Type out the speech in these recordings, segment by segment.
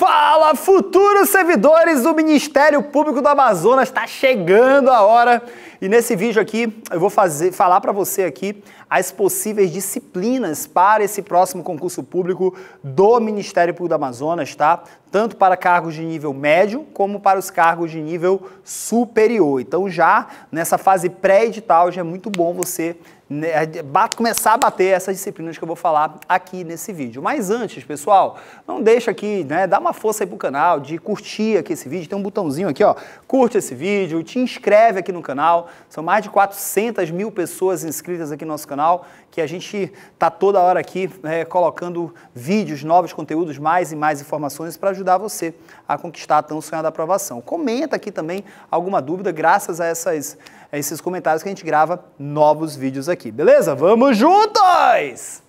Fala, futuros servidores do Ministério Público do Amazonas, está chegando a hora. E nesse vídeo aqui eu vou fazer, falar para você aqui as possíveis disciplinas para esse próximo concurso público do Ministério Público do Amazonas, tá? Tanto para cargos de nível médio como para os cargos de nível superior. Então já nessa fase pré-edital já é muito bom você né, Bato, começar a bater essas disciplinas que eu vou falar aqui nesse vídeo. Mas antes, pessoal, não deixa aqui, né, dá uma força aí pro canal de curtir aqui esse vídeo, tem um botãozinho aqui, ó, curte esse vídeo, te inscreve aqui no canal, são mais de 400 mil pessoas inscritas aqui no nosso canal, que a gente tá toda hora aqui né, colocando vídeos, novos conteúdos, mais e mais informações para ajudar você a conquistar a tão sonhada aprovação. Comenta aqui também alguma dúvida, graças a, essas, a esses comentários que a gente grava novos vídeos aqui aqui, beleza? Vamos juntos!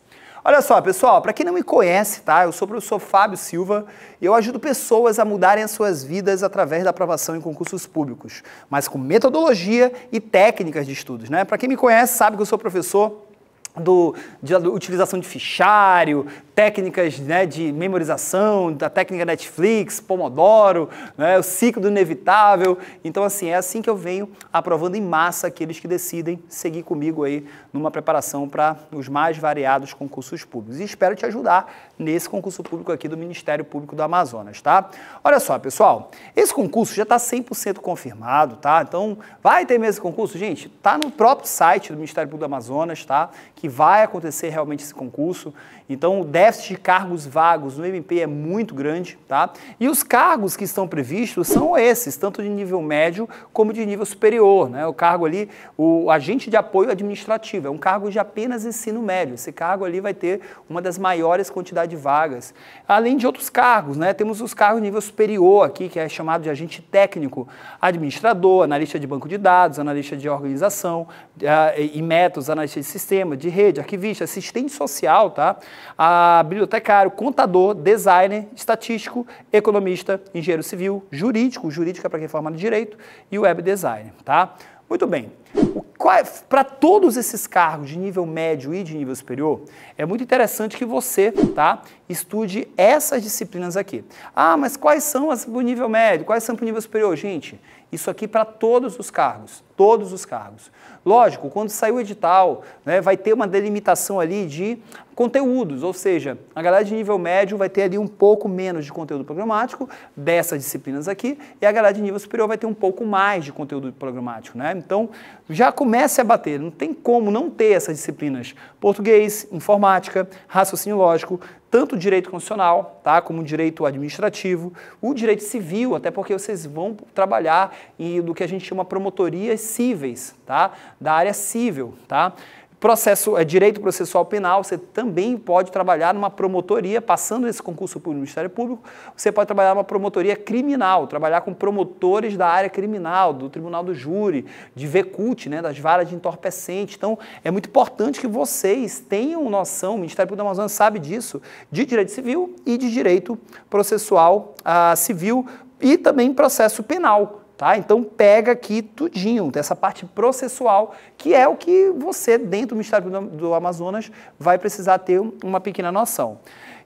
Olha só, pessoal, para quem não me conhece, tá? Eu sou o professor Fábio Silva e eu ajudo pessoas a mudarem as suas vidas através da aprovação em concursos públicos, mas com metodologia e técnicas de estudos, né? Para quem me conhece, sabe que eu sou professor do, de utilização de fichário, técnicas né, de memorização, da técnica Netflix, Pomodoro, né, o ciclo do inevitável. Então, assim, é assim que eu venho aprovando em massa aqueles que decidem seguir comigo aí numa preparação para os mais variados concursos públicos. E espero te ajudar nesse concurso público aqui do Ministério Público do Amazonas, tá? Olha só, pessoal, esse concurso já está 100% confirmado, tá? Então, vai ter mesmo esse concurso? Gente, tá no próprio site do Ministério Público do Amazonas, tá? Que vai acontecer realmente esse concurso. Então, deve déficit de cargos vagos no MP é muito grande, tá? E os cargos que estão previstos são esses, tanto de nível médio como de nível superior, né? O cargo ali, o agente de apoio administrativo, é um cargo de apenas ensino médio. Esse cargo ali vai ter uma das maiores quantidades de vagas. Além de outros cargos, né? Temos os cargos de nível superior aqui, que é chamado de agente técnico, administrador, analista de banco de dados, analista de organização eh, e métodos, analista de sistema, de rede, arquivista, assistente social, tá? bibliotecário, contador, designer, estatístico, economista, engenheiro civil, jurídico, jurídica é para quem forma de direito, e web designer, tá? Muito bem. É, para todos esses cargos de nível médio e de nível superior, é muito interessante que você tá, estude essas disciplinas aqui. Ah, mas quais são as do nível médio? Quais são para o nível superior? Gente, isso aqui para todos os cargos, todos os cargos. Lógico, quando sair o edital, né, vai ter uma delimitação ali de conteúdos, ou seja, a galera de nível médio vai ter ali um pouco menos de conteúdo programático dessas disciplinas aqui, e a galera de nível superior vai ter um pouco mais de conteúdo programático, né? Então, já comece a bater, não tem como não ter essas disciplinas: português, informática, raciocínio lógico, tanto o direito constitucional, tá, como o direito administrativo, o direito civil, até porque vocês vão trabalhar e do que a gente chama promotorias cíveis, tá, da área civil, tá? Processo, é, direito processual penal, você também pode trabalhar numa promotoria, passando esse concurso pelo Ministério Público, você pode trabalhar numa promotoria criminal, trabalhar com promotores da área criminal, do Tribunal do Júri, de VCUT, né, das varas de entorpecente. Então, é muito importante que vocês tenham noção, o Ministério Público da Amazônia sabe disso, de direito civil e de direito processual ah, civil e também processo penal. Tá? Então pega aqui tudinho, dessa parte processual, que é o que você, dentro do Ministério do Amazonas, vai precisar ter uma pequena noção.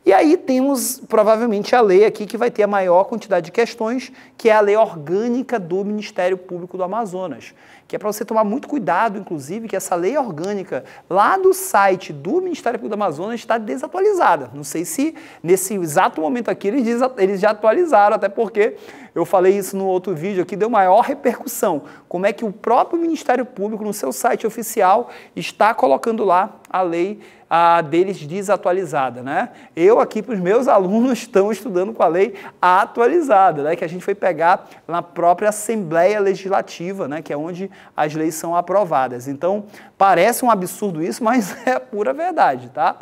E aí temos provavelmente a lei aqui que vai ter a maior quantidade de questões, que é a lei orgânica do Ministério Público do Amazonas, que é para você tomar muito cuidado, inclusive, que essa lei orgânica lá do site do Ministério Público do Amazonas está desatualizada. Não sei se nesse exato momento aqui eles, eles já atualizaram, até porque eu falei isso no outro vídeo aqui, deu maior repercussão. Como é que o próprio Ministério Público, no seu site oficial, está colocando lá a lei a deles desatualizada, né? Eu aqui para os meus alunos estão estudando com a lei atualizada, né? Que a gente foi pegar na própria Assembleia Legislativa, né? Que é onde as leis são aprovadas. Então parece um absurdo isso, mas é pura verdade, tá?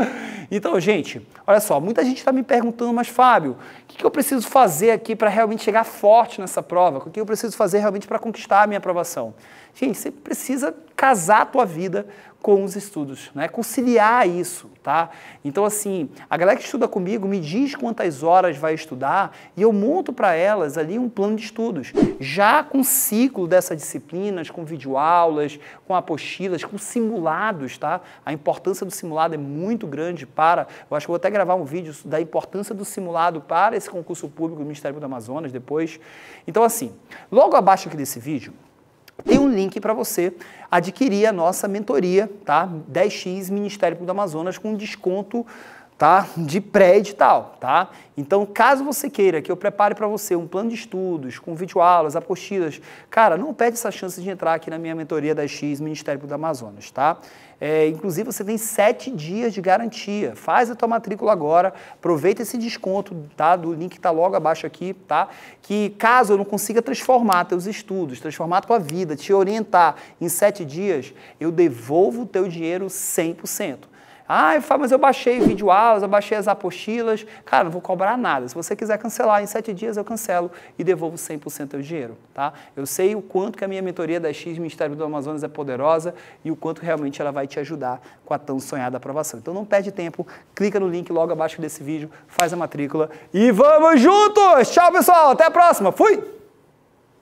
Então, gente, olha só, muita gente está me perguntando, mas Fábio, o que, que eu preciso fazer aqui para realmente chegar forte nessa prova? O que eu preciso fazer realmente para conquistar a minha aprovação? Gente, você precisa casar a tua vida com os estudos, né? Conciliar isso, tá? Então assim, a galera que estuda comigo me diz quantas horas vai estudar e eu monto para elas ali um plano de estudos, já com ciclo dessas disciplinas, com videoaulas, com apostilas, com simulados, tá? A importância do simulado é muito grande para, eu acho que vou até gravar um vídeo da importância do simulado para esse concurso público do Ministério do Amazonas depois. Então assim, logo abaixo aqui desse vídeo, tem um link para você adquirir a nossa mentoria, tá? 10x Ministério do Amazonas com desconto tá? De pré-edital, tá? Então, caso você queira que eu prepare para você um plano de estudos, com videoaulas, apostilas, cara, não perde essa chance de entrar aqui na minha mentoria da X Ministério do Amazonas, tá? É, inclusive, você tem sete dias de garantia. Faz a tua matrícula agora, aproveita esse desconto, tá? Do link que tá logo abaixo aqui, tá? Que caso eu não consiga transformar teus estudos, transformar tua vida, te orientar em sete dias, eu devolvo o teu dinheiro 100%. Ah, mas eu baixei vídeo aulas, eu baixei as apostilas. Cara, não vou cobrar nada. Se você quiser cancelar em sete dias, eu cancelo e devolvo 100% do dinheiro, tá? Eu sei o quanto que a minha mentoria da X Ministério do Amazonas é poderosa e o quanto realmente ela vai te ajudar com a tão sonhada aprovação. Então não perde tempo, clica no link logo abaixo desse vídeo, faz a matrícula e vamos juntos! Tchau, pessoal! Até a próxima! Fui!